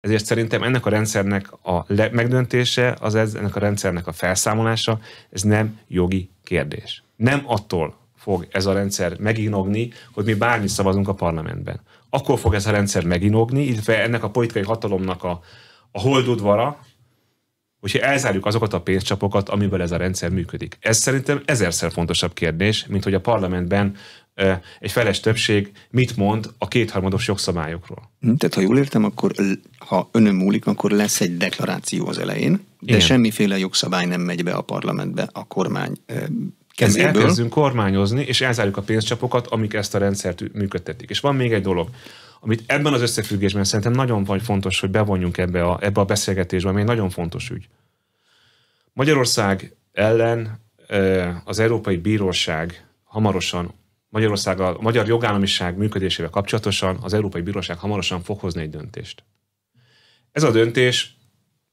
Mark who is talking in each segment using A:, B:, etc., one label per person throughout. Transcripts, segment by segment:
A: Ezért szerintem ennek a rendszernek a le- megdöntése, az ez, ennek a rendszernek a felszámolása, ez nem jogi kérdés. Nem attól fog ez a rendszer meginogni, hogy mi bármit szavazunk a parlamentben. Akkor fog ez a rendszer meginogni, illetve ennek a politikai hatalomnak a, a holdudvara, hogyha elzárjuk azokat a pénzcsapokat, amiből ez a rendszer működik. Ez szerintem ezerszer fontosabb kérdés, mint hogy a parlamentben egy
B: feles többség
A: mit mond a kétharmados jogszabályokról.
B: Hm, tehát, ha jól értem, akkor ha önön múlik, akkor lesz egy deklaráció az elején, de Igen. semmiféle jogszabály nem megy be a parlamentbe a kormány kezéből. Elkezdünk
A: kormányozni, és elzárjuk a pénzcsapokat, amik ezt a rendszert működtetik. És van még egy dolog, amit ebben az összefüggésben szerintem nagyon vagy fontos, hogy bevonjunk ebbe a, ebbe a beszélgetésbe, ami egy nagyon fontos ügy. Magyarország ellen az Európai Bíróság hamarosan Magyarország a magyar jogállamiság működésével kapcsolatosan az Európai Bíróság hamarosan fog hozni egy döntést. Ez a döntés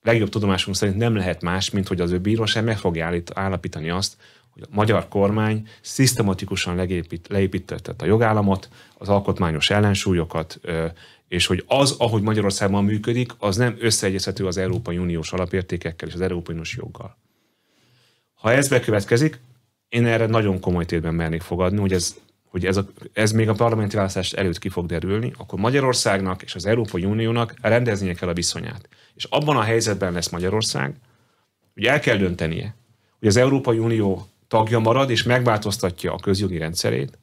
A: legjobb tudomásunk szerint nem lehet más, mint hogy az ő bíróság meg fogja állít, állapítani azt, hogy a magyar kormány szisztematikusan legépít, a jogállamot, az alkotmányos ellensúlyokat, és hogy az, ahogy Magyarországban működik, az nem összeegyezhető az Európai Uniós alapértékekkel és az Európai Uniós joggal. Ha ez bekövetkezik, én erre nagyon komoly tétben mernék fogadni, hogy ez hogy ez, a, ez még a parlamenti választás előtt ki fog derülni, akkor Magyarországnak és az Európai Uniónak rendeznie kell a viszonyát. És abban a helyzetben lesz Magyarország, hogy el kell döntenie, hogy az Európai Unió tagja marad és megváltoztatja a közjogi rendszerét,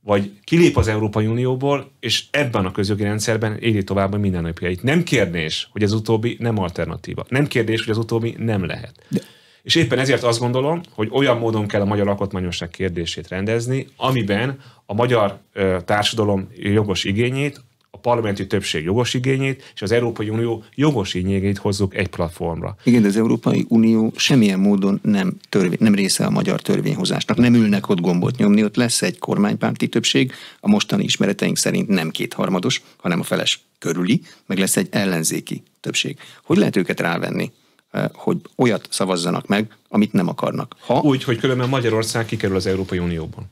A: vagy kilép az Európai Unióból, és ebben a közjogi rendszerben éli tovább a mindennapjait. Nem kérdés, hogy az utóbbi nem alternatíva. Nem kérdés, hogy az utóbbi nem lehet. De és éppen ezért azt gondolom, hogy olyan módon kell a magyar alkotmányosság kérdését rendezni, amiben a magyar társadalom jogos igényét, a parlamenti többség jogos igényét és az Európai Unió jogos igényét hozzuk egy platformra.
B: Igen, de az Európai Unió semmilyen módon nem, törvény, nem része a magyar törvényhozásnak. Nem ülnek ott gombot nyomni, ott lesz egy kormánypárti többség, a mostani ismereteink szerint nem kétharmados, hanem a feles körüli, meg lesz egy ellenzéki többség. Hogy lehet őket rávenni Eh, hogy olyat szavazzanak meg, amit nem akarnak.
A: Ha, Úgy, hogy különben Magyarország kikerül az Európai Unióban.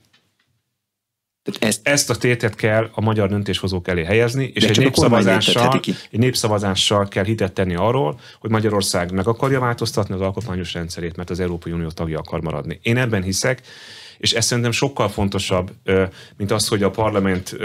A: Tehát ezt, ezt a tétet kell a magyar döntéshozók elé helyezni, és egy népszavazással, egy népszavazással kell hitet tenni arról, hogy Magyarország meg akarja változtatni az alkotmányos rendszerét, mert az Európai Unió tagja akar maradni. Én ebben hiszek, és ez szerintem sokkal fontosabb, mint az, hogy a parlament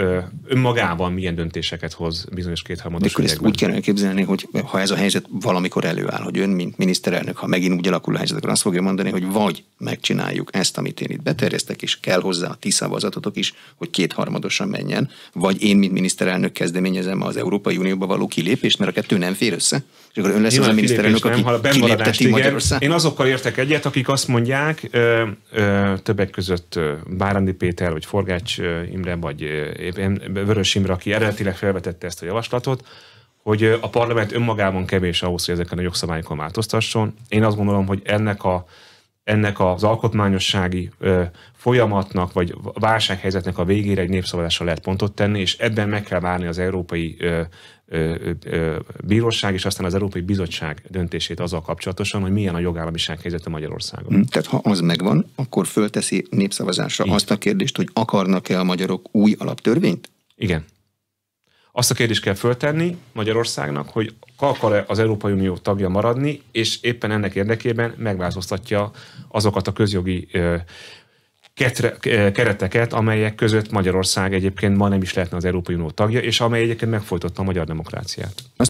A: önmagában milyen döntéseket hoz bizonyos kétharmados De akkor ügyekben. ezt úgy kell
B: elképzelni, hogy ha ez a helyzet valamikor előáll, hogy ön, mint miniszterelnök, ha megint úgy alakul a helyzet, akkor azt fogja mondani, hogy vagy megcsináljuk ezt, amit én itt beterjesztek, és kell hozzá a ti szavazatotok is, hogy kétharmadosan menjen, vagy én, mint miniszterelnök kezdeményezem az Európai Unióba való kilépést, mert a kettő nem fér össze és akkor ön lesz Nyilván az a miniszterelnök, nem, aki ha benmaradást, igen. Én azokkal
A: értek egyet, akik azt mondják, ö, ö, többek között Bárandi Péter, vagy Forgács Imre, vagy éppen Vörös Imre, aki eredetileg felvetette ezt a javaslatot, hogy a parlament önmagában kevés ahhoz, hogy ezeken a jogszabályokon változtasson. Én azt gondolom, hogy ennek a ennek az alkotmányossági ö, folyamatnak, vagy válsághelyzetnek a végére egy népszavazásra lehet pontot tenni, és ebben meg kell várni az Európai ö, ö, ö, Bíróság és aztán az Európai Bizottság döntését azzal kapcsolatosan, hogy milyen a jogállamiság helyzete
B: Magyarországon. Hm, tehát ha az megvan, akkor fölteszi népszavazásra Igen. azt a kérdést, hogy akarnak-e a magyarok új alaptörvényt?
A: Igen. Azt a kérdést kell föltenni Magyarországnak, hogy akar-e az Európai Unió tagja maradni, és éppen ennek érdekében megváltoztatja azokat a közjogi ketre, kereteket, amelyek között Magyarország egyébként ma nem is lehetne az Európai Unió tagja, és amely egyébként megfojtotta a magyar demokráciát.